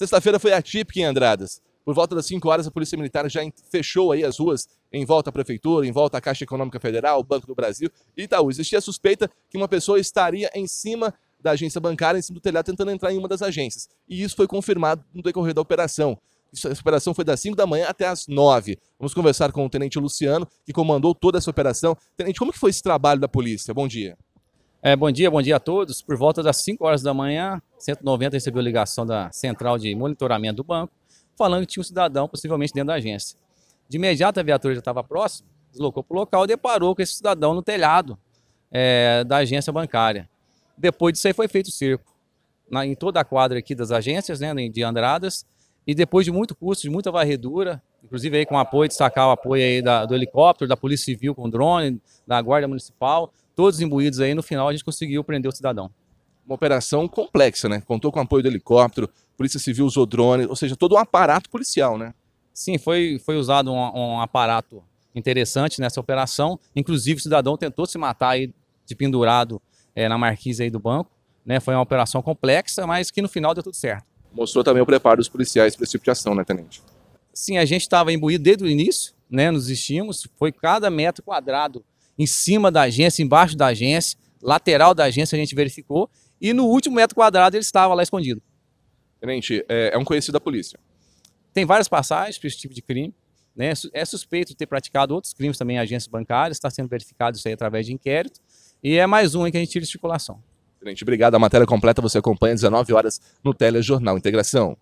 Sexta-feira foi atípica em Andradas. Por volta das 5 horas, a Polícia Militar já fechou aí as ruas em volta à Prefeitura, em volta à Caixa Econômica Federal, Banco do Brasil e Itaú. Existia a suspeita que uma pessoa estaria em cima da agência bancária, em cima do telhado, tentando entrar em uma das agências. E isso foi confirmado no decorrer da operação. Essa operação foi das 5 da manhã até as 9. Vamos conversar com o Tenente Luciano, que comandou toda essa operação. Tenente, como que foi esse trabalho da polícia? Bom dia. É, bom dia, bom dia a todos. Por volta das 5 horas da manhã, 190 recebeu ligação da central de monitoramento do banco, falando que tinha um cidadão possivelmente dentro da agência. De imediato, a viatura já estava próxima, deslocou para o local e deparou com esse cidadão no telhado é, da agência bancária. Depois disso aí foi feito o circo, na, em toda a quadra aqui das agências, né, de Andradas, e depois de muito custo, de muita varredura, inclusive aí com apoio, destacar o apoio aí da, do helicóptero, da Polícia Civil com drone, da Guarda Municipal, todos imbuídos aí, no final a gente conseguiu prender o cidadão. Uma operação complexa, né? Contou com apoio do helicóptero, Polícia Civil usou drones ou seja, todo um aparato policial, né? Sim, foi, foi usado um, um aparato interessante nessa operação. Inclusive, o cidadão tentou se matar aí de pendurado é, na marquise aí do banco. Né? Foi uma operação complexa, mas que no final deu tudo certo. Mostrou também o preparo dos policiais para esse tipo de ação, né, Tenente? Sim, a gente estava imbuído desde o início, né, nos estímulos. Foi cada metro quadrado em cima da agência, embaixo da agência, lateral da agência a gente verificou, e no último metro quadrado ele estava lá escondido. Tenente, é, é um conhecido da polícia. Tem várias passagens para esse tipo de crime. Né? É, é suspeito de ter praticado outros crimes também em agências bancárias, está sendo verificado isso aí através de inquérito, e é mais um aí que a gente tira de circulação. Tenente, obrigado. A matéria completa você acompanha às 19 horas no Telejornal Integração.